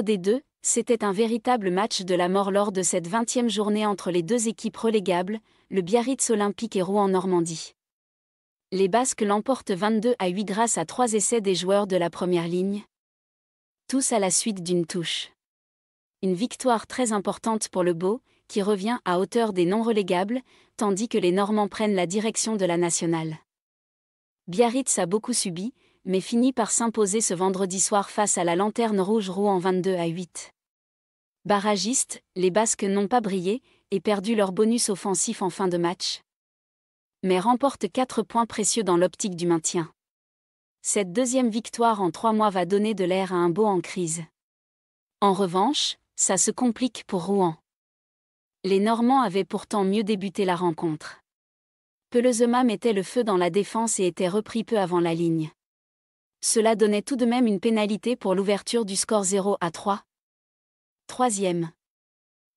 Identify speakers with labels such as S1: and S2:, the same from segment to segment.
S1: Des d c'était un véritable match de la mort lors de cette 20e journée entre les deux équipes relégables, le Biarritz Olympique et Rouen Normandie. Les Basques l'emportent 22 à 8 grâce à trois essais des joueurs de la première ligne, tous à la suite d'une touche. Une victoire très importante pour le Beau, qui revient à hauteur des non-relégables, tandis que les Normands prennent la direction de la nationale. Biarritz a beaucoup subi, mais finit par s'imposer ce vendredi soir face à la Lanterne Rouge Rouen 22 à 8. Barragistes, les Basques n'ont pas brillé et perdu leur bonus offensif en fin de match. Mais remportent 4 points précieux dans l'optique du maintien. Cette deuxième victoire en 3 mois va donner de l'air à un beau en crise. En revanche, ça se complique pour Rouen. Les Normands avaient pourtant mieux débuté la rencontre. Pelezema mettait le feu dans la défense et était repris peu avant la ligne cela donnait tout de même une pénalité pour l'ouverture du score 0 à 3. Troisième.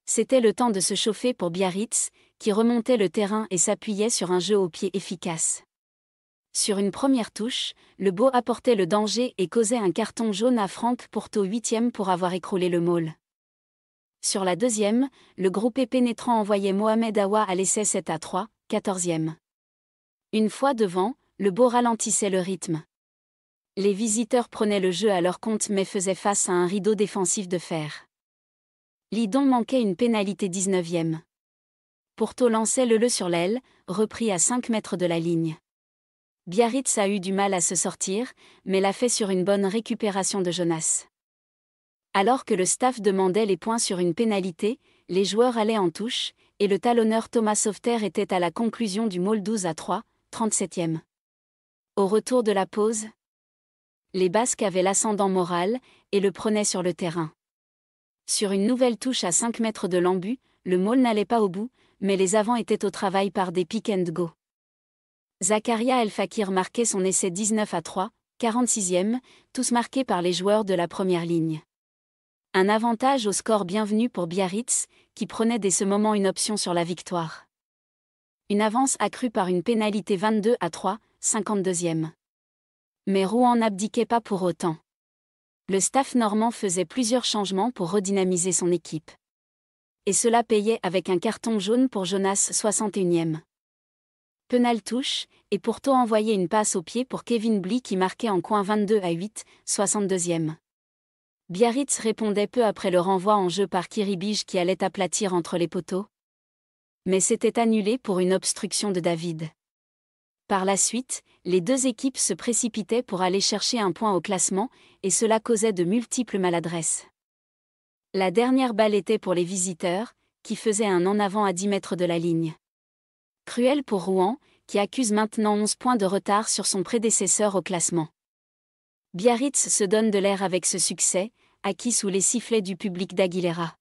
S1: C'était le temps de se chauffer pour Biarritz, qui remontait le terrain et s'appuyait sur un jeu au pied efficace. Sur une première touche, le beau apportait le danger et causait un carton jaune à Franck pour 8e pour avoir écroulé le môle. Sur la deuxième, le groupé pénétrant envoyait Mohamed Awa à l'essai 7 à 3, 14e. Une fois devant, le beau ralentissait le rythme les visiteurs prenaient le jeu à leur compte mais faisaient face à un rideau défensif de fer. Lidon manquait une pénalité 19e. Porto lançait le le sur l'aile, repris à 5 mètres de la ligne. Biarritz a eu du mal à se sortir, mais l'a fait sur une bonne récupération de Jonas. Alors que le staff demandait les points sur une pénalité, les joueurs allaient en touche, et le talonneur Thomas Sauveterre était à la conclusion du maul 12 à 3, 37e. Au retour de la pause, les Basques avaient l'ascendant moral et le prenaient sur le terrain. Sur une nouvelle touche à 5 mètres de l'embu, le môle n'allait pas au bout, mais les avants étaient au travail par des pick and go. Zakaria El Fakir marquait son essai 19 à 3, 46e, tous marqués par les joueurs de la première ligne. Un avantage au score bienvenu pour Biarritz, qui prenait dès ce moment une option sur la victoire. Une avance accrue par une pénalité 22 à 3, 52e. Mais Rouen n'abdiquait pas pour autant. Le staff normand faisait plusieurs changements pour redynamiser son équipe. Et cela payait avec un carton jaune pour Jonas 61e. Penal touche, et pourtant envoyait une passe au pied pour Kevin Blee qui marquait en coin 22 à 8, 62e. Biarritz répondait peu après le renvoi en jeu par Kiribige qui allait aplatir entre les poteaux. Mais c'était annulé pour une obstruction de David. Par la suite, les deux équipes se précipitaient pour aller chercher un point au classement, et cela causait de multiples maladresses. La dernière balle était pour les visiteurs, qui faisaient un en avant à 10 mètres de la ligne. Cruel pour Rouen, qui accuse maintenant 11 points de retard sur son prédécesseur au classement. Biarritz se donne de l'air avec ce succès, acquis sous les sifflets du public d'Aguilera.